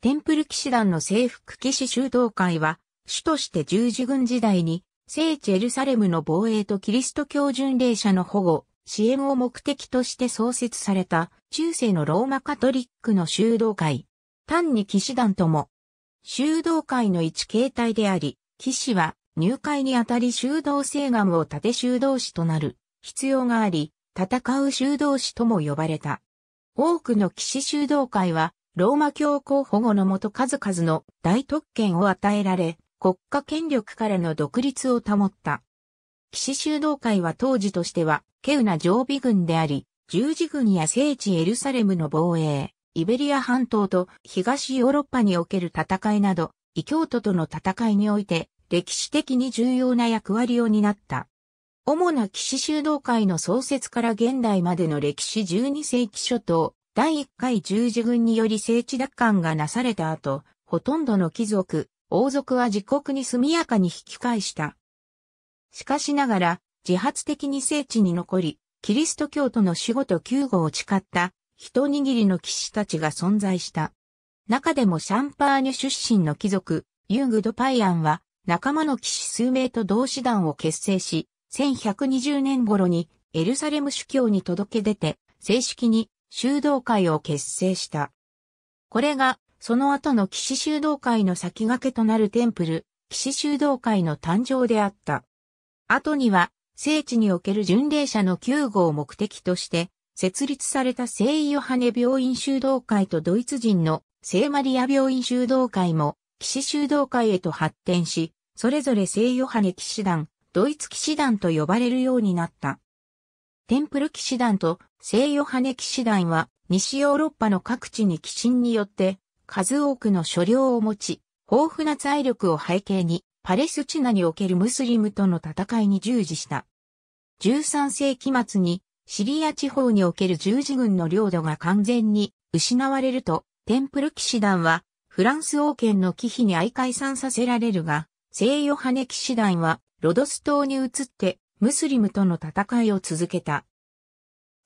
テンプル騎士団の征服騎士修道会は、主として十字軍時代に、聖地エルサレムの防衛とキリスト教巡礼者の保護、支援を目的として創設された、中世のローマカトリックの修道会。単に騎士団とも、修道会の一形態であり、騎士は入会にあたり修道聖願を立て修道士となる必要があり、戦う修道士とも呼ばれた。多くの騎士修道会はローマ教皇保護のもと数々の大特権を与えられ、国家権力からの独立を保った。騎士修道会は当時としては、ケウナ常備軍であり、十字軍や聖地エルサレムの防衛、イベリア半島と東ヨーロッパにおける戦いなど、異教徒との戦いにおいて、歴史的に重要な役割を担った。主な騎士修道会の創設から現代までの歴史12世紀初頭、第1回十字軍により聖地奪還がなされた後、ほとんどの貴族、王族は自国に速やかに引き返した。しかしながら、自発的に聖地に残り、キリスト教徒の守護と救護を誓った、一握りの騎士たちが存在した。中でもシャンパーニュ出身の貴族、ユーグ・ド・パイアンは、仲間の騎士数名と同志団を結成し、1120年頃にエルサレム主教に届け出て、正式に修道会を結成した。これが、その後の騎士修道会の先駆けとなるテンプル、騎士修道会の誕生であった。後には、聖地における巡礼者の救護を目的として、設立された聖ヨハネ病院修道会とドイツ人の聖マリア病院修道会も、騎士修道会へと発展し、それぞれ聖ヨハネ騎士団、ドイツ騎士団と呼ばれるようになった。テンプル騎士団と聖ヨハネ騎士団は西ヨーロッパの各地に寄進によって数多くの所領を持ち、豊富な財力を背景にパレスチナにおけるムスリムとの戦いに従事した。13世紀末にシリア地方における十字軍の領土が完全に失われると、テンプル騎士団はフランス王権の忌避に相解散させられるが、聖ヨハネ騎士団はロドス島に移ってムスリムとの戦いを続けた。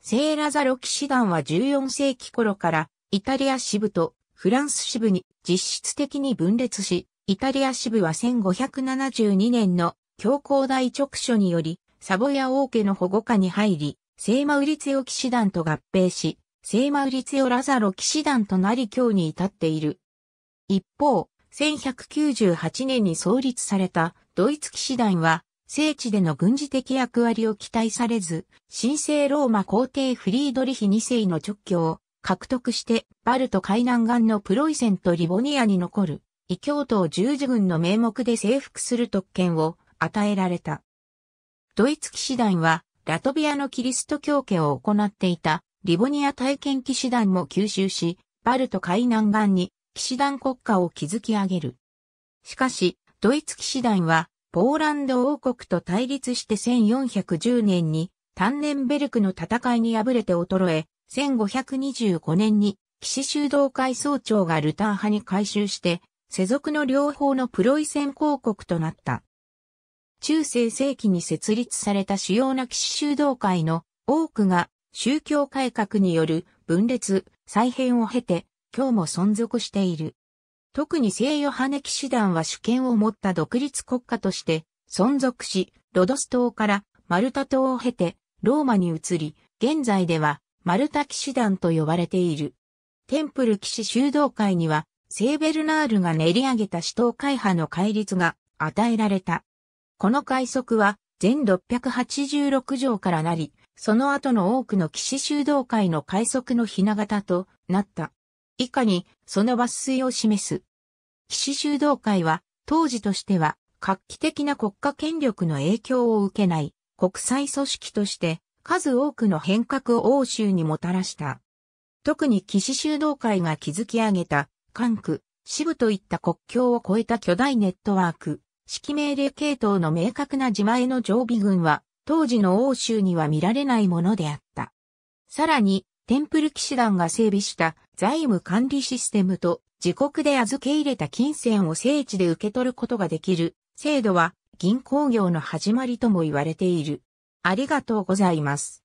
セーラザロ騎士団は14世紀頃からイタリア支部とフランス支部に実質的に分裂し、イタリア支部は1572年の教皇大直書により、サボヤ王家の保護下に入り、聖マウリツヨ騎士団と合併し、聖マウリツヨラザロ騎士団となり今日に至っている。一方、1198年に創立されたドイツ騎士団は聖地での軍事的役割を期待されず、神聖ローマ皇帝フリードリヒ2世の直教を獲得して、バルト海南岸のプロイセンとリボニアに残る、異教徒を十字軍の名目で征服する特権を与えられた。ドイツ騎士団は、ラトビアのキリスト教家を行っていた、リボニア体験騎士団も吸収し、バルト海南岸に騎士団国家を築き上げる。しかし、ドイツ騎士団はポーランド王国と対立して1410年にタンネンベルクの戦いに敗れて衰え、1525年に騎士修道会総長がルター派に改修して、世俗の両方のプロイセン公国となった。中世世紀に設立された主要な騎士修道会の多くが宗教改革による分裂、再編を経て、今日も存続している。特に聖ヨハネ騎士団は主権を持った独立国家として存続し、ロドス島からマルタ島を経てローマに移り、現在ではマルタ騎士団と呼ばれている。テンプル騎士修道会には、聖ベルナールが練り上げた死闘会派の戒律が与えられた。この戒則は全686条からなり、その後の多くの騎士修道会の戒則のひな形となった。以下にその抜粋を示す。岸修道会は、当時としては、画期的な国家権力の影響を受けない国際組織として数多くの変革を欧州にもたらした。特に岸修道会が築き上げた関区、支部といった国境を越えた巨大ネットワーク、指揮命令系統の明確な自前の常備軍は当時の欧州には見られないものであった。さらに、テンプル騎士団が整備した財務管理システムと自国で預け入れた金銭を聖地で受け取ることができる制度は銀行業の始まりとも言われている。ありがとうございます。